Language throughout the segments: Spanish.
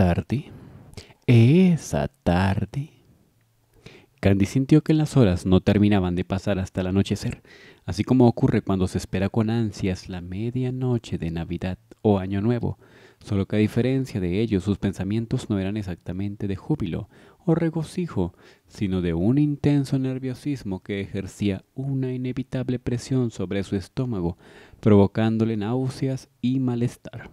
tarde, esa tarde, Candy sintió que las horas no terminaban de pasar hasta el anochecer, así como ocurre cuando se espera con ansias la medianoche de Navidad o Año Nuevo, solo que a diferencia de ello sus pensamientos no eran exactamente de júbilo o regocijo, sino de un intenso nerviosismo que ejercía una inevitable presión sobre su estómago, provocándole náuseas y malestar.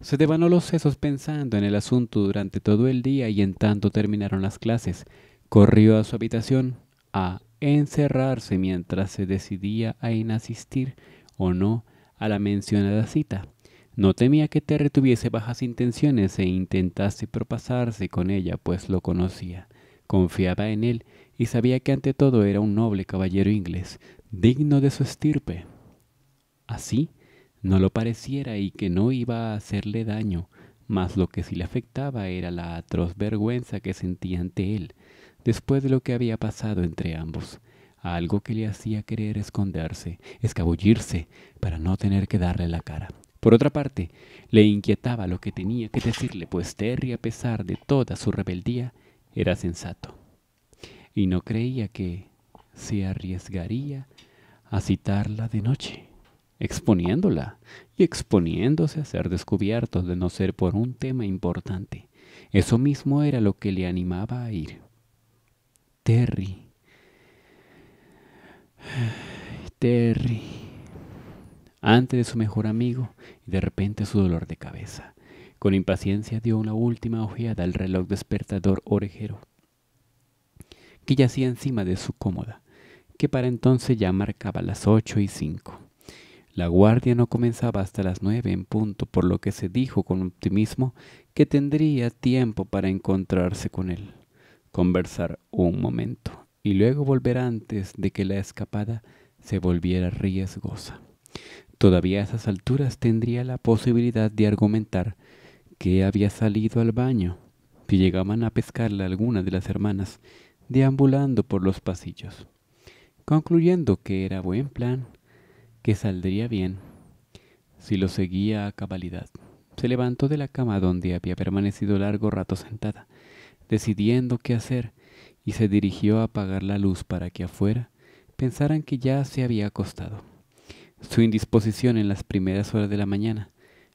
Se devanó los sesos pensando en el asunto durante todo el día y en tanto terminaron las clases, corrió a su habitación a encerrarse mientras se decidía a inasistir o no a la mencionada cita. No temía que Terry tuviese bajas intenciones e intentase propasarse con ella, pues lo conocía. Confiaba en él y sabía que ante todo era un noble caballero inglés, digno de su estirpe. Así, no lo pareciera y que no iba a hacerle daño, mas lo que sí le afectaba era la atroz vergüenza que sentía ante él, después de lo que había pasado entre ambos, algo que le hacía querer esconderse, escabullirse, para no tener que darle la cara. Por otra parte, le inquietaba lo que tenía que decirle, pues Terry, a pesar de toda su rebeldía, era sensato, y no creía que se arriesgaría a citarla de noche exponiéndola y exponiéndose a ser descubierto de no ser por un tema importante. Eso mismo era lo que le animaba a ir. Terry. Terry. Antes de su mejor amigo y de repente su dolor de cabeza. Con impaciencia dio una última ojeada al reloj despertador orejero que yacía encima de su cómoda, que para entonces ya marcaba las ocho y cinco. La guardia no comenzaba hasta las nueve en punto, por lo que se dijo con optimismo que tendría tiempo para encontrarse con él, conversar un momento y luego volver antes de que la escapada se volviera riesgosa. Todavía a esas alturas tendría la posibilidad de argumentar que había salido al baño, si llegaban a pescarla alguna de las hermanas, deambulando por los pasillos. Concluyendo que era buen plan, que saldría bien si lo seguía a cabalidad. Se levantó de la cama donde había permanecido largo rato sentada, decidiendo qué hacer, y se dirigió a apagar la luz para que afuera pensaran que ya se había acostado. Su indisposición en las primeras horas de la mañana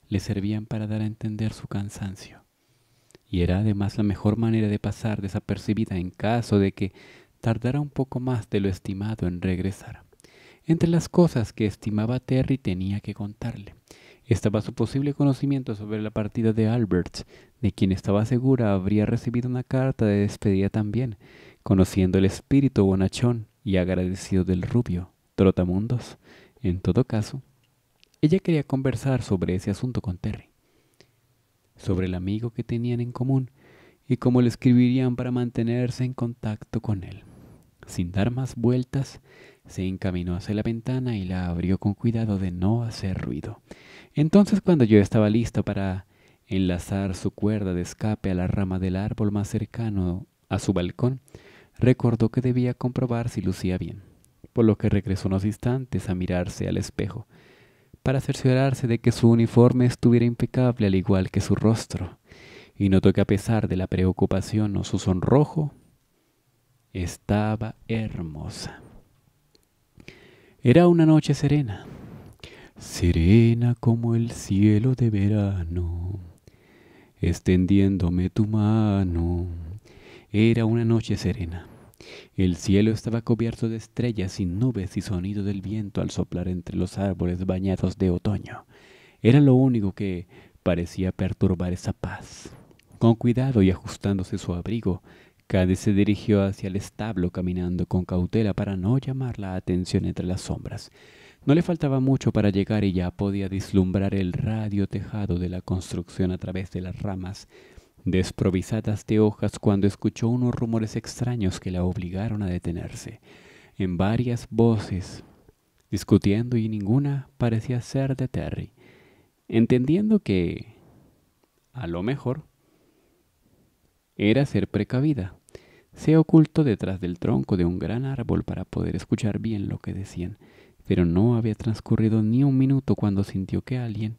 le servían para dar a entender su cansancio, y era además la mejor manera de pasar desapercibida en caso de que tardara un poco más de lo estimado en regresar. Entre las cosas que estimaba Terry tenía que contarle estaba su posible conocimiento sobre la partida de Albert, de quien estaba segura habría recibido una carta de despedida también, conociendo el espíritu bonachón y agradecido del rubio, Trotamundos. En todo caso, ella quería conversar sobre ese asunto con Terry, sobre el amigo que tenían en común y cómo le escribirían para mantenerse en contacto con él. Sin dar más vueltas, se encaminó hacia la ventana y la abrió con cuidado de no hacer ruido. Entonces cuando yo estaba listo para enlazar su cuerda de escape a la rama del árbol más cercano a su balcón, recordó que debía comprobar si lucía bien, por lo que regresó unos instantes a mirarse al espejo, para cerciorarse de que su uniforme estuviera impecable al igual que su rostro, y notó que a pesar de la preocupación o su sonrojo, estaba hermosa. Era una noche serena, serena como el cielo de verano, extendiéndome tu mano. Era una noche serena. El cielo estaba cubierto de estrellas y nubes y sonido del viento al soplar entre los árboles bañados de otoño. Era lo único que parecía perturbar esa paz. Con cuidado y ajustándose su abrigo, Cady se dirigió hacia el establo caminando con cautela para no llamar la atención entre las sombras. No le faltaba mucho para llegar y ya podía vislumbrar el radio tejado de la construcción a través de las ramas desprovisadas de hojas cuando escuchó unos rumores extraños que la obligaron a detenerse. En varias voces, discutiendo y ninguna parecía ser de Terry, entendiendo que a lo mejor era ser precavida. Se ocultó detrás del tronco de un gran árbol para poder escuchar bien lo que decían, pero no había transcurrido ni un minuto cuando sintió que alguien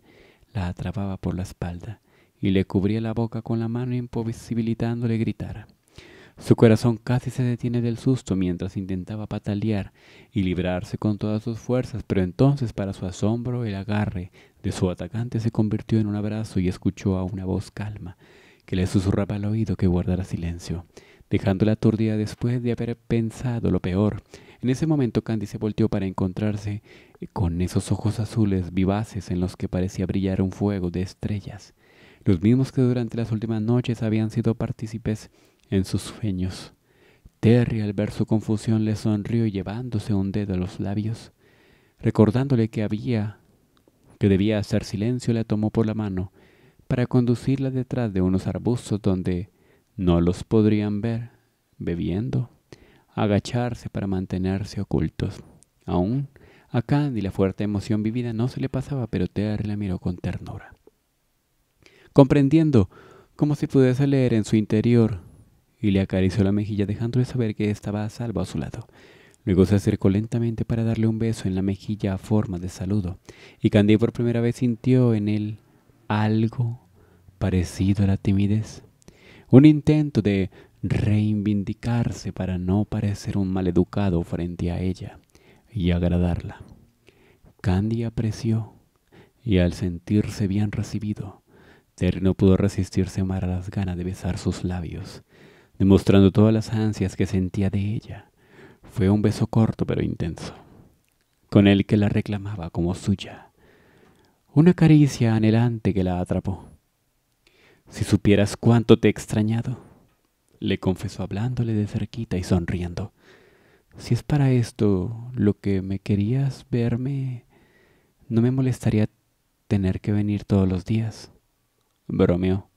la atrapaba por la espalda y le cubría la boca con la mano imposibilitándole gritar. Su corazón casi se detiene del susto mientras intentaba patalear y librarse con todas sus fuerzas, pero entonces para su asombro el agarre de su atacante se convirtió en un abrazo y escuchó a una voz calma, que le susurraba al oído que guardara silencio, dejándola aturdida después de haber pensado lo peor. En ese momento Candy se volteó para encontrarse con esos ojos azules vivaces en los que parecía brillar un fuego de estrellas, los mismos que durante las últimas noches habían sido partícipes en sus sueños. Terry, al ver su confusión, le sonrió llevándose un dedo a los labios. Recordándole que había que debía hacer silencio, la tomó por la mano para conducirla detrás de unos arbustos donde no los podrían ver, bebiendo, agacharse para mantenerse ocultos. Aún a Candy la fuerte emoción vivida no se le pasaba, pero Terry la miró con ternura. Comprendiendo, como si pudiese leer en su interior, y le acarició la mejilla dejándole saber que estaba a salvo a su lado. Luego se acercó lentamente para darle un beso en la mejilla a forma de saludo, y Candy por primera vez sintió en él algo parecido a la timidez, un intento de reivindicarse para no parecer un maleducado frente a ella y agradarla. Candy apreció y al sentirse bien recibido, Terry no pudo resistirse más a las ganas de besar sus labios, demostrando todas las ansias que sentía de ella. Fue un beso corto pero intenso, con el que la reclamaba como suya una caricia anhelante que la atrapó. Si supieras cuánto te he extrañado, le confesó hablándole de cerquita y sonriendo. Si es para esto lo que me querías verme, no me molestaría tener que venir todos los días. Bromeó.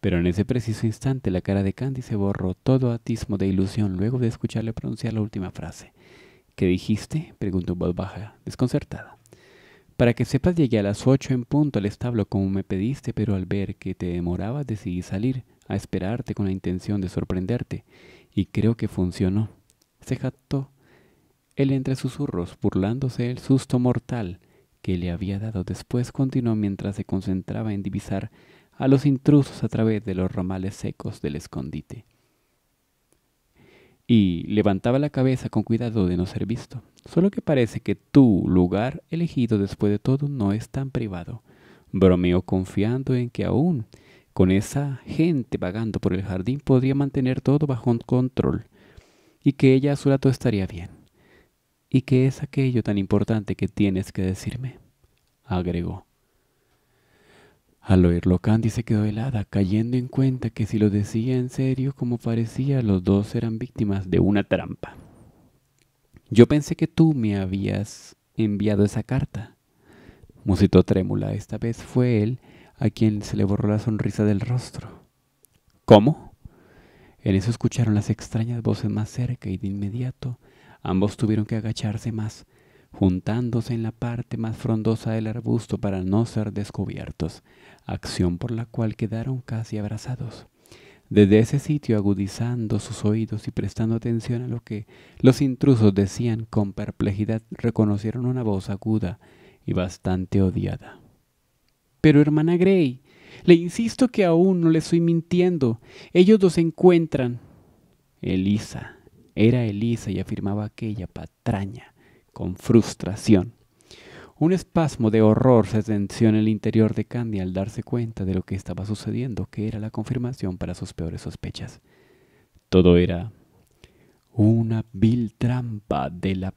Pero en ese preciso instante la cara de Candy se borró todo atismo de ilusión luego de escucharle pronunciar la última frase. ¿Qué dijiste? preguntó en voz baja, desconcertada. Para que sepas, llegué a las ocho en punto al establo como me pediste, pero al ver que te demoraba decidí salir a esperarte con la intención de sorprenderte, y creo que funcionó. Se jactó él entre susurros, burlándose el susto mortal que le había dado. Después continuó mientras se concentraba en divisar a los intrusos a través de los ramales secos del escondite y levantaba la cabeza con cuidado de no ser visto. Solo que parece que tu lugar elegido después de todo no es tan privado. Bromeó confiando en que aún con esa gente vagando por el jardín podría mantener todo bajo control y que ella a su lado estaría bien. ¿Y qué es aquello tan importante que tienes que decirme? agregó. Al oírlo, Candy se quedó helada, cayendo en cuenta que si lo decía en serio como parecía, los dos eran víctimas de una trampa. Yo pensé que tú me habías enviado esa carta. Musitó trémula. Esta vez fue él a quien se le borró la sonrisa del rostro. ¿Cómo? En eso escucharon las extrañas voces más cerca y de inmediato ambos tuvieron que agacharse más, juntándose en la parte más frondosa del arbusto para no ser descubiertos acción por la cual quedaron casi abrazados. Desde ese sitio, agudizando sus oídos y prestando atención a lo que los intrusos decían con perplejidad, reconocieron una voz aguda y bastante odiada. Pero, hermana Grey, le insisto que aún no le estoy mintiendo. Ellos dos se encuentran. Elisa, era Elisa y afirmaba aquella patraña con frustración. Un espasmo de horror se tensió en el interior de Candy al darse cuenta de lo que estaba sucediendo, que era la confirmación para sus peores sospechas. Todo era una vil trampa de la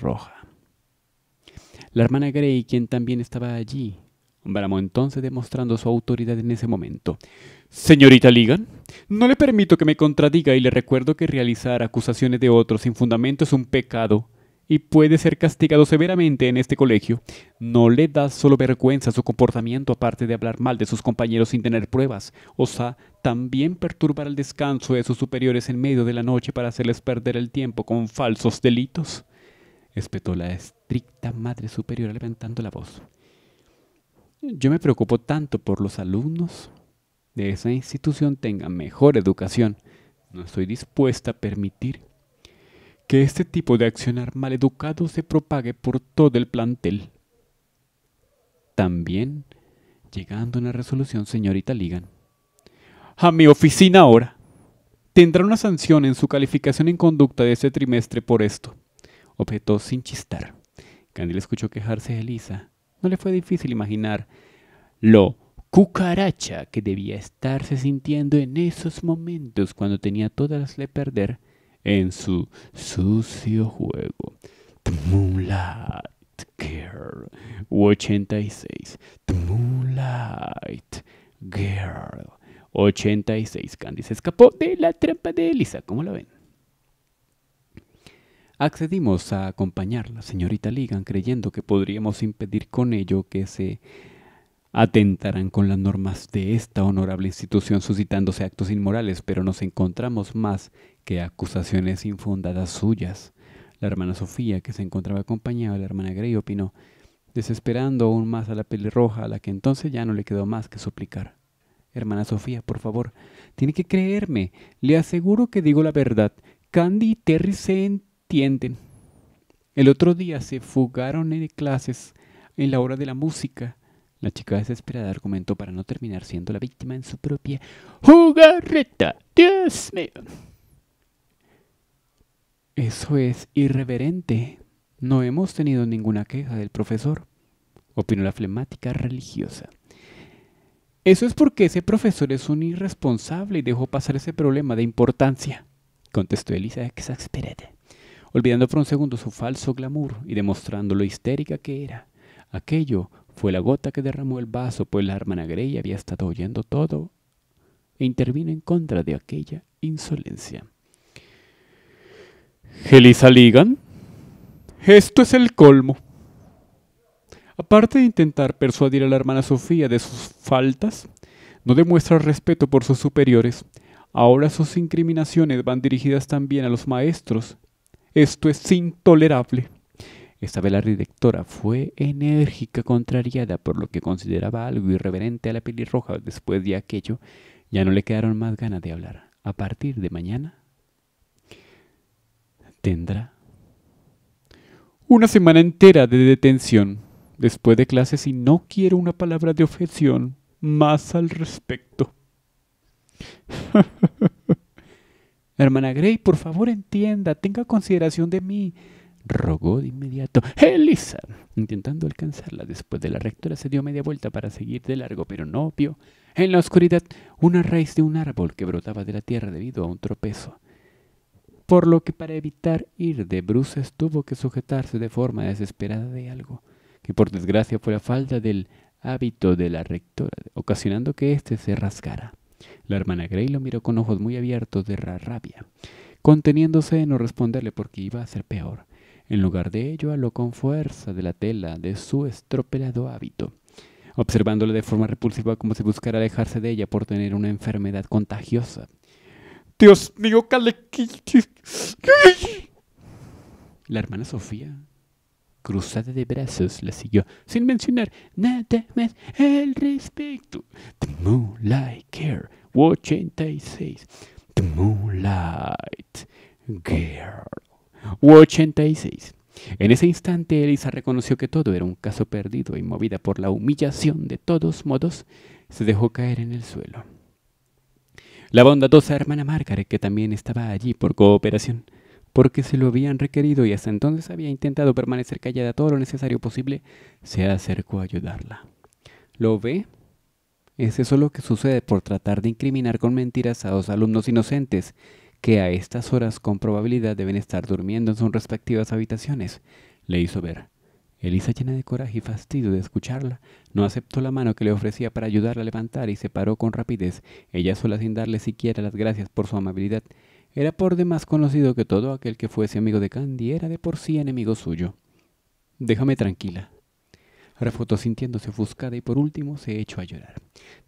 roja. La hermana Grey, quien también estaba allí, bramó entonces demostrando su autoridad en ese momento. Señorita Ligan, no le permito que me contradiga y le recuerdo que realizar acusaciones de otros sin fundamento es un pecado y puede ser castigado severamente en este colegio. No le da solo vergüenza su comportamiento aparte de hablar mal de sus compañeros sin tener pruebas, osa también perturbar el descanso de sus superiores en medio de la noche para hacerles perder el tiempo con falsos delitos, espetó la estricta madre superiora levantando la voz. Yo me preocupo tanto por los alumnos de esa institución tengan mejor educación. No estoy dispuesta a permitir que este tipo de accionar maleducado se propague por todo el plantel. También, llegando a una resolución, señorita Ligan. A mi oficina ahora. Tendrá una sanción en su calificación en conducta de este trimestre por esto, objetó sin chistar. le escuchó quejarse de Elisa. No le fue difícil imaginar lo cucaracha que debía estarse sintiendo en esos momentos cuando tenía todas las perder en su sucio juego. The Moonlight Girl. 86. The Moonlight Girl. 86. Candy se escapó de la trampa de Elisa. ¿Cómo la ven? Accedimos a acompañarla, señorita Ligan, creyendo que podríamos impedir con ello que se atentarán con las normas de esta honorable institución suscitándose actos inmorales, pero nos encontramos más que acusaciones infundadas suyas. La hermana Sofía, que se encontraba acompañada de la hermana Grey, opinó, desesperando aún más a la pelirroja, a la que entonces ya no le quedó más que suplicar. Hermana Sofía, por favor, tiene que creerme. Le aseguro que digo la verdad. Candy y Terry se entienden. El otro día se fugaron en clases en la hora de la música la chica desesperada argumentó para no terminar siendo la víctima en su propia jugarreta. Dios mío. Eso es irreverente. No hemos tenido ninguna queja del profesor, opinó la flemática religiosa. Eso es porque ese profesor es un irresponsable y dejó pasar ese problema de importancia, contestó Elisa exasperada, olvidando por un segundo su falso glamour y demostrando lo histérica que era. Aquello fue la gota que derramó el vaso, pues la hermana Grey había estado oyendo todo e intervino en contra de aquella insolencia. Gelisa Ligan, esto es el colmo. Aparte de intentar persuadir a la hermana Sofía de sus faltas, no demuestra respeto por sus superiores. Ahora sus incriminaciones van dirigidas también a los maestros. Esto es intolerable. Esta la directora, fue enérgica, contrariada por lo que consideraba algo irreverente a la pelirroja. Después de aquello, ya no le quedaron más ganas de hablar. A partir de mañana, tendrá una semana entera de detención después de clases y no quiero una palabra de objeción más al respecto. Hermana Gray, por favor entienda, tenga consideración de mí rogó de inmediato Elisa, intentando alcanzarla. Después de la rectora se dio media vuelta para seguir de largo, pero no vio, en la oscuridad, una raíz de un árbol que brotaba de la tierra debido a un tropezo. Por lo que para evitar ir de bruces tuvo que sujetarse de forma desesperada de algo, que por desgracia fue la falta del hábito de la rectora, ocasionando que éste se rasgara. La hermana Grey lo miró con ojos muy abiertos de rabia, conteniéndose de no responderle porque iba a ser peor. En lugar de ello, aló con fuerza de la tela de su estropelado hábito, observándole de forma repulsiva como si buscara alejarse de ella por tener una enfermedad contagiosa. Dios mío, Calequitis. La hermana Sofía, cruzada de brazos, la siguió, sin mencionar nada más el respecto. The Moonlight Girl, 86. The Moonlight Girl. 86. En ese instante Elisa reconoció que todo era un caso perdido y movida por la humillación de todos modos, se dejó caer en el suelo. La bondadosa hermana Margaret, que también estaba allí por cooperación, porque se lo habían requerido y hasta entonces había intentado permanecer callada todo lo necesario posible, se acercó a ayudarla. ¿Lo ve? Es eso lo que sucede por tratar de incriminar con mentiras a dos alumnos inocentes que a estas horas con probabilidad deben estar durmiendo en sus respectivas habitaciones, le hizo ver. Elisa, llena de coraje y fastidio de escucharla, no aceptó la mano que le ofrecía para ayudarla a levantar y se paró con rapidez, ella sola sin darle siquiera las gracias por su amabilidad. Era por demás conocido que todo aquel que fuese amigo de Candy era de por sí enemigo suyo. Déjame tranquila, refutó sintiéndose ofuscada y por último se echó a llorar.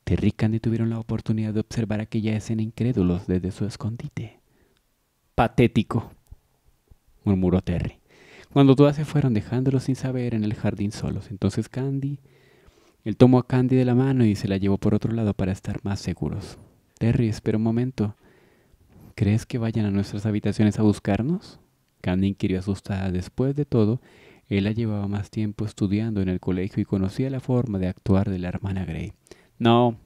Terry y Candy tuvieron la oportunidad de observar aquella escena incrédulos desde su escondite. Patético, murmuró Terry. Cuando todas se fueron dejándolo sin saber en el jardín solos, entonces Candy, él tomó a Candy de la mano y se la llevó por otro lado para estar más seguros. Terry, espera un momento. ¿Crees que vayan a nuestras habitaciones a buscarnos? Candy inquirió asustada. Después de todo, él la llevaba más tiempo estudiando en el colegio y conocía la forma de actuar de la hermana Gray. No,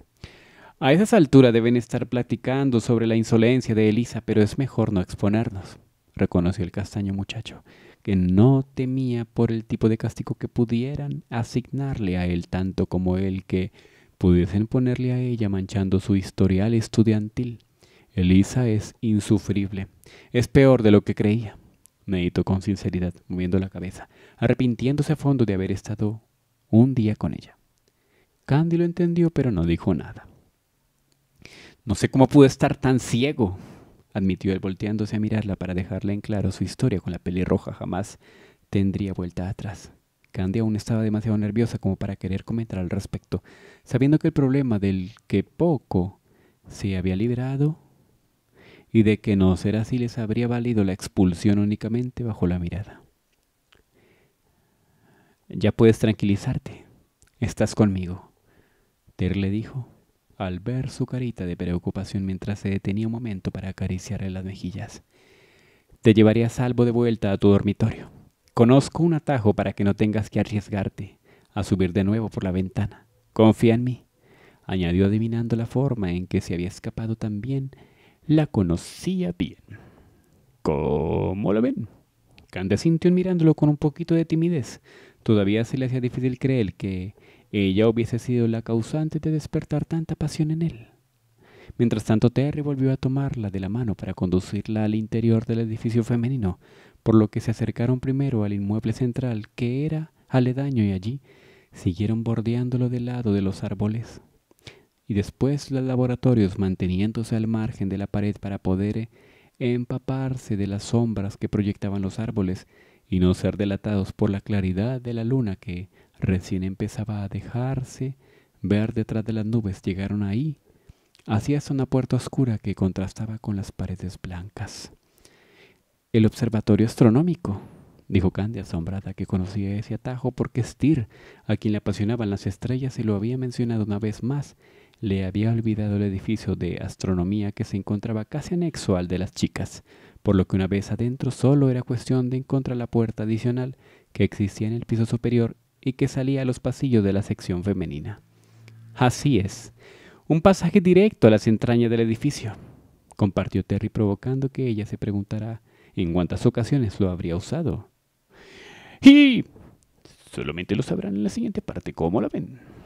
a esas alturas deben estar platicando sobre la insolencia de Elisa, pero es mejor no exponernos, reconoció el castaño muchacho, que no temía por el tipo de castigo que pudieran asignarle a él tanto como el que pudiesen ponerle a ella manchando su historial estudiantil. Elisa es insufrible. Es peor de lo que creía. Meditó con sinceridad, moviendo la cabeza, arrepintiéndose a fondo de haber estado un día con ella. Candy lo entendió, pero no dijo nada. No sé cómo pudo estar tan ciego, admitió él volteándose a mirarla para dejarle en claro su historia con la pelirroja. Jamás tendría vuelta atrás. Candy aún estaba demasiado nerviosa como para querer comentar al respecto, sabiendo que el problema del que poco se había liberado y de que no será así les habría valido la expulsión únicamente bajo la mirada. Ya puedes tranquilizarte. Estás conmigo. Ter le dijo, al ver su carita de preocupación mientras se detenía un momento para acariciarle las mejillas. Te llevaría a salvo de vuelta a tu dormitorio. Conozco un atajo para que no tengas que arriesgarte a subir de nuevo por la ventana. Confía en mí, añadió adivinando la forma en que se había escapado también. La conocía bien. ¿Cómo lo ven? Cande sintió mirándolo con un poquito de timidez. Todavía se le hacía difícil creer que ella hubiese sido la causante de despertar tanta pasión en él. Mientras tanto, Terry volvió a tomarla de la mano para conducirla al interior del edificio femenino, por lo que se acercaron primero al inmueble central, que era aledaño, y allí siguieron bordeándolo del lado de los árboles. Y después los laboratorios, manteniéndose al margen de la pared para poder empaparse de las sombras que proyectaban los árboles y no ser delatados por la claridad de la luna que Recién empezaba a dejarse ver detrás de las nubes. Llegaron ahí. hacia una puerta oscura que contrastaba con las paredes blancas. El observatorio astronómico, dijo Candy, asombrada que conocía ese atajo porque Stir, a quien le apasionaban las estrellas, y lo había mencionado una vez más. Le había olvidado el edificio de astronomía que se encontraba casi anexo al de las chicas, por lo que una vez adentro solo era cuestión de encontrar la puerta adicional que existía en el piso superior y que salía a los pasillos de la sección femenina. Así es, un pasaje directo a las entrañas del edificio, compartió Terry provocando que ella se preguntara en cuántas ocasiones lo habría usado. Y solamente lo sabrán en la siguiente parte, ¿cómo la ven?